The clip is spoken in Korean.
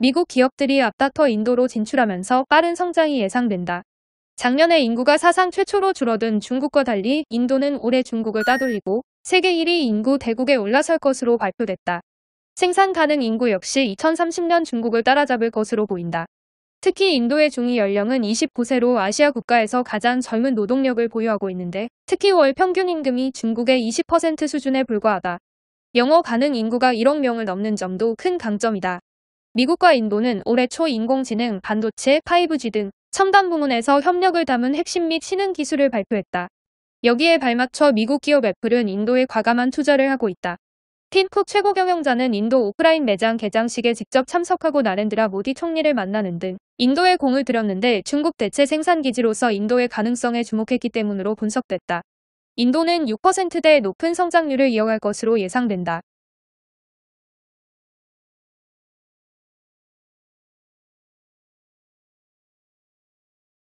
미국 기업들이 앞다퉈 인도로 진출하면서 빠른 성장이 예상된다. 작년에 인구가 사상 최초로 줄어든 중국과 달리 인도는 올해 중국을 따돌리고 세계 1위 인구 대국에 올라설 것으로 발표됐다. 생산 가능 인구 역시 2030년 중국을 따라잡을 것으로 보인다. 특히 인도의 중위 연령은 29세로 아시아 국가에서 가장 젊은 노동력을 보유하고 있는데 특히 월 평균 임금이 중국의 20% 수준에 불과하다. 영어 가능 인구가 1억 명을 넘는 점도 큰 강점이다. 미국과 인도는 올해 초 인공지능, 반도체, 5G 등 첨단 부문에서 협력을 담은 핵심 및 신흥 기술을 발표했다. 여기에 발맞춰 미국 기업 애플은 인도에 과감한 투자를 하고 있다. 틴쿡 최고 경영자는 인도 오프라인 매장 개장식에 직접 참석하고 나렌드라 모디 총리를 만나는 등 인도에 공을 들였는데 중국 대체 생산기지로서 인도의 가능성에 주목했기 때문으로 분석됐다. 인도는 6%대 높은 성장률을 이어갈 것으로 예상된다.